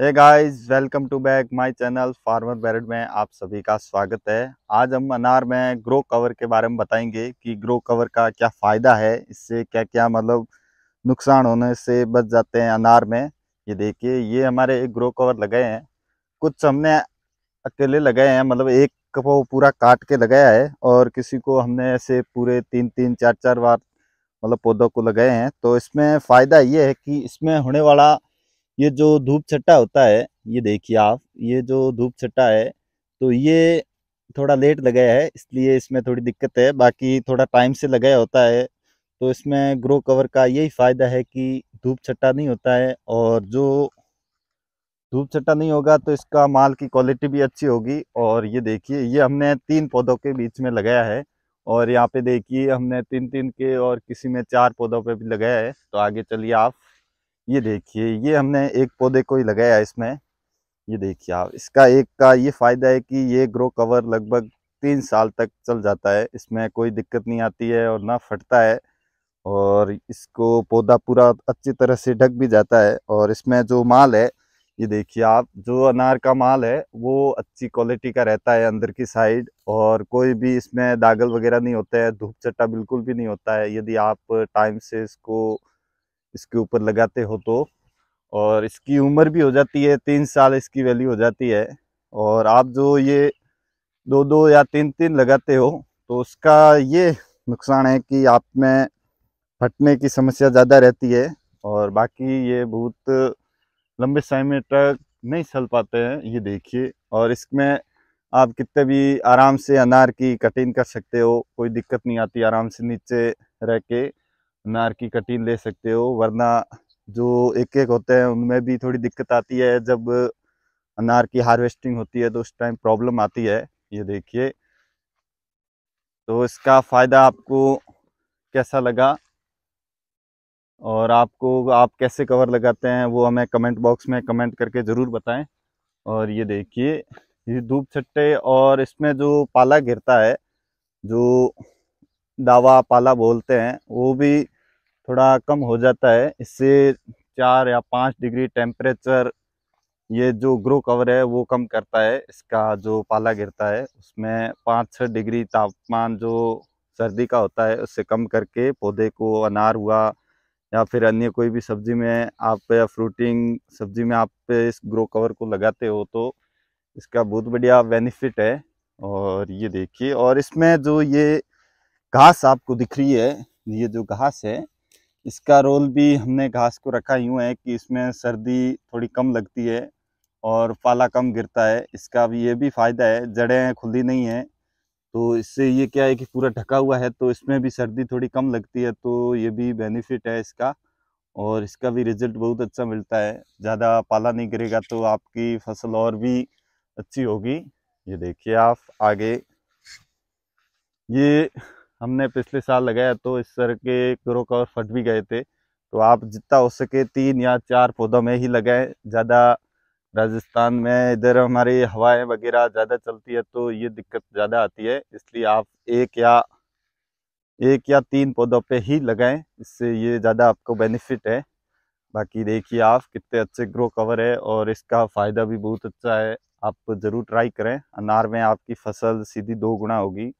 hey guys welcome to back my channel farmer बैरड में आप सभी का स्वागत है आज हम अनार में ग्रो कवर के बारे में बताएंगे कि ग्रो कवर का क्या फ़ायदा है इससे क्या क्या मतलब नुकसान होने से बच जाते हैं अनार में ये देखिए ये हमारे एक ग्रो कवर लगाए हैं कुछ हमने अकेले लगाए हैं मतलब एक को पूरा काट के लगाया है और किसी को हमने ऐसे पूरे तीन तीन चार चार बार मतलब पौधों को लगाए हैं तो इसमें फ़ायदा ये है कि इसमें होने वाला ये जो धूप छट्टा होता है ये देखिए आप ये जो धूप छट्टा है तो ये थोड़ा लेट लगाया है इसलिए इसमें थोड़ी दिक्कत है बाकी थोड़ा टाइम से लगाया होता है तो इसमें ग्रो कवर का यही फ़ायदा है कि धूप छट्टा नहीं होता है और जो धूप छट्टा नहीं होगा तो इसका माल की क्वालिटी भी अच्छी होगी और ये देखिए ये हमने तीन पौधों के बीच में लगाया है और यहाँ पे देखिए हमने तीन तीन के और किसी में चार पौधों पे भी लगाया है तो आगे चलिए आप ये देखिए ये हमने एक पौधे को ही लगाया इसमें ये देखिए आप इसका एक का ये फ़ायदा है कि ये ग्रो कवर लगभग तीन साल तक चल जाता है इसमें कोई दिक्कत नहीं आती है और ना फटता है और इसको पौधा पूरा अच्छी तरह से ढक भी जाता है और इसमें जो माल है ये देखिए आप जो अनार का माल है वो अच्छी क्वालिटी का रहता है अंदर की साइड और कोई भी इसमें दागल वगैरह नहीं होता है धूप चट्टा बिल्कुल भी नहीं होता है यदि आप टाइम से इसको इसके ऊपर लगाते हो तो और इसकी उम्र भी हो जाती है तीन साल इसकी वैल्यू हो जाती है और आप जो ये दो दो या तीन तीन लगाते हो तो उसका ये नुकसान है कि आप में फटने की समस्या ज़्यादा रहती है और बाकी ये बहुत लंबे समय में तक नहीं चल पाते हैं ये देखिए और इसमें आप कितने भी आराम से अनार की कटिंग कर सकते हो कोई दिक्कत नहीं आती आराम से नीचे रह के अनार की कटिंग ले सकते हो वरना जो एक एक होते हैं उनमें भी थोड़ी दिक्कत आती है जब अनार की हार्वेस्टिंग होती है तो उस टाइम प्रॉब्लम आती है ये देखिए तो इसका फ़ायदा आपको कैसा लगा और आपको आप कैसे कवर लगाते हैं वो हमें कमेंट बॉक्स में कमेंट करके ज़रूर बताएं और ये देखिए ये धूप छट्टे और इसमें जो पाला गिरता है जो दावा पाला बोलते हैं वो भी थोड़ा कम हो जाता है इससे चार या पाँच डिग्री टेम्परेचर ये जो ग्रो कवर है वो कम करता है इसका जो पाला गिरता है उसमें पाँच छः डिग्री तापमान जो सर्दी का होता है उससे कम करके पौधे को अनार हुआ या फिर अन्य कोई भी सब्जी में आप या फ्रूटिंग सब्जी में आप इस ग्रो कवर को लगाते हो तो इसका बहुत बढ़िया बेनिफिट है और ये देखिए और इसमें जो ये घास आपको दिख रही है ये जो घास है इसका रोल भी हमने घास को रखा यूँ है कि इसमें सर्दी थोड़ी कम लगती है और पाला कम गिरता है इसका भी ये भी फ़ायदा है जड़ें खुली नहीं है तो इससे ये क्या है कि पूरा ढका हुआ है तो इसमें भी सर्दी थोड़ी कम लगती है तो ये भी बेनिफिट है इसका और इसका भी रिजल्ट बहुत अच्छा मिलता है ज़्यादा पाला नहीं गिरेगा तो आपकी फसल और भी अच्छी होगी ये देखिए आप आगे ये हमने पिछले साल लगाया तो इस तरह के ग्रो कवर फट भी गए थे तो आप जितना हो सके तीन या चार पौधों में ही लगाएं ज़्यादा राजस्थान में इधर हमारी हवाएं वगैरह ज़्यादा चलती है तो ये दिक्कत ज़्यादा आती है इसलिए आप एक या एक या तीन पौधों पे ही लगाएं इससे ये ज़्यादा आपको बेनिफिट है बाकी देखिए आप कितने अच्छे ग्रो कवर है और इसका फ़ायदा भी बहुत अच्छा है आप ज़रूर ट्राई करें अनार में आपकी फसल सीधी दो गुना होगी